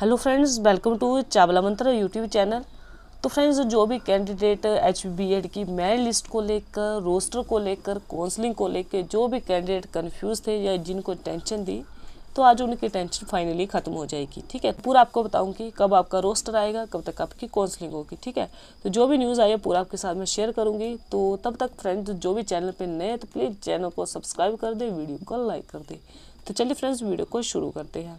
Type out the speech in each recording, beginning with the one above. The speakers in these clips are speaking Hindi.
hello friends welcome to Chawla Mantra YouTube channel तो फ्रेंड्स जो भी कैंडिडेट एच बी एड की मेरिट लिस्ट को लेकर रोस्टर को लेकर काउंसलिंग को लेकर जो भी कैंडिडेट कंफ्यूज थे या जिनको टेंशन दी तो आज उनकी टेंशन फाइनली ख़त्म हो जाएगी ठीक है पूरा आपको बताऊंगी कब आपका रोस्टर आएगा कब तक आपकी काउंसलिंग होगी ठीक है तो जो भी न्यूज़ आई है पूरा आपके साथ में शेयर करूँगी तो तब तक फ्रेंड्स जो भी चैनल पर नए तो प्लीज़ चैनल को सब्सक्राइब कर दें वीडियो को लाइक कर दें तो चलिए फ्रेंड्स वीडियो को शुरू करते हैं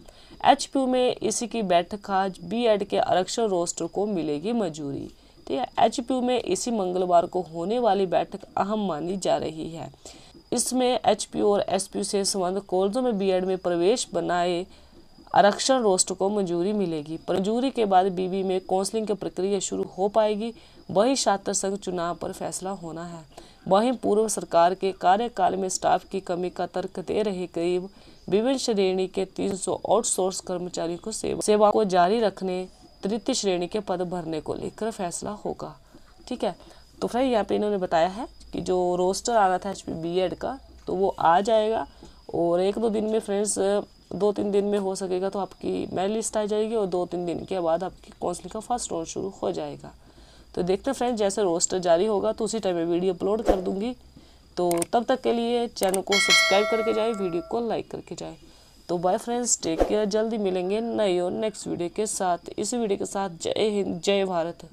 एच में इसी की बैठक आज बी के आरक्षण रोस्टर को मिलेगी मंजूरी ठीक है एच में इसी मंगलवार को होने वाली बैठक अहम मानी जा रही है इसमें एचपी और एसपी से संबंध कॉलेजों में बीएड में प्रवेश बनाए आरक्षण रोस्ट को मंजूरी मिलेगी मंजूरी के बाद बीबी में काउंसलिंग की प्रक्रिया शुरू हो पाएगी वही छात्र संघ चुनाव पर फैसला होना है वहीं पूर्व सरकार के कार्यकाल में स्टाफ की कमी का तर्क दे रहे करीब विभिन्न श्रेणी के 300 आउटसोर्स कर्मचारियों को सेवा सेवा को जारी रखने तृतीय श्रेणी के पद भरने को लेकर फैसला होगा ठीक है तो फिर यहाँ पे इन्होंने बताया है कि जो रोस्टर आ रहा था बी एड का तो वो आ जाएगा और एक दो दिन में फ्रेंड्स दो तीन दिन में हो सकेगा तो आपकी मेल लिस्ट आ जाएगी और दो तीन दिन के बाद आपकी काउंसलिंग का फर्स्ट राउंड शुरू हो जाएगा तो देखते हैं फ्रेंड्स जैसे रोस्टर जारी होगा तो उसी टाइम में वीडियो अपलोड कर दूंगी तो तब तक के लिए चैनल को सब्सक्राइब करके जाए वीडियो को लाइक करके जाए तो बाय फ्रेंड्स टेक केयर जल्दी मिलेंगे नई और नेक्स्ट वीडियो के साथ इस वीडियो के साथ जय हिंद जय भारत